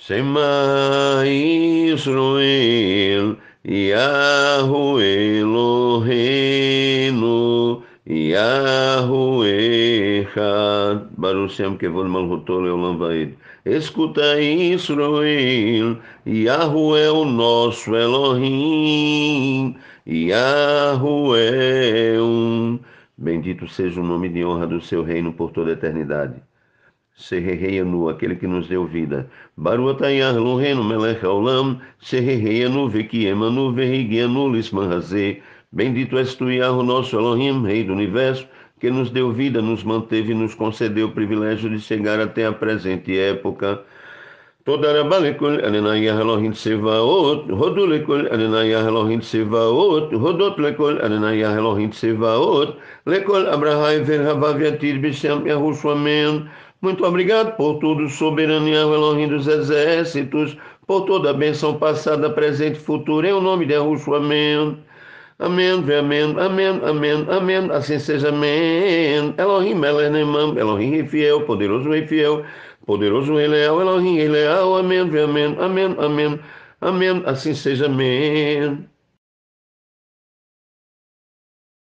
Shema Israel, Yahu Eloheinu, Yahu Echad, Baruch Shem Kevod Malhuto Leolam Vaid. Escuta Israel, Yahu o nosso Elohim, Yahu é um. Bendito seja o nome de honra do seu reino por toda a eternidade. Serrereanu, aquele que nos deu vida. Baruatayar Lohenu Melech Haolam, Serrereanu, Vekiemanu, Verrigenu, Lismanhazê. Bendito és tu, Yahweh, nosso Elohim, Rei do Universo, que nos deu vida, nos manteve e nos concedeu o privilégio de chegar até a presente época. Toda Elohim Tsevaot, Elohim Tsevaot, rodotlekul Elohim Tsevaot, lekul abrahai verhavaviatir bisham Yahushua men, muito obrigado por tudo, soberania Elohim dos exércitos, por toda a bênção passada, presente e futura, em nome de Arruxo, amém. Amém, amém, amém, amém, amém, assim seja, amém. Elohim, Elenemam, Elohim, fiel, poderoso e fiel, poderoso e leal, Elohim, rei leal, amém, amém, amém, amém, amém, assim seja, amém.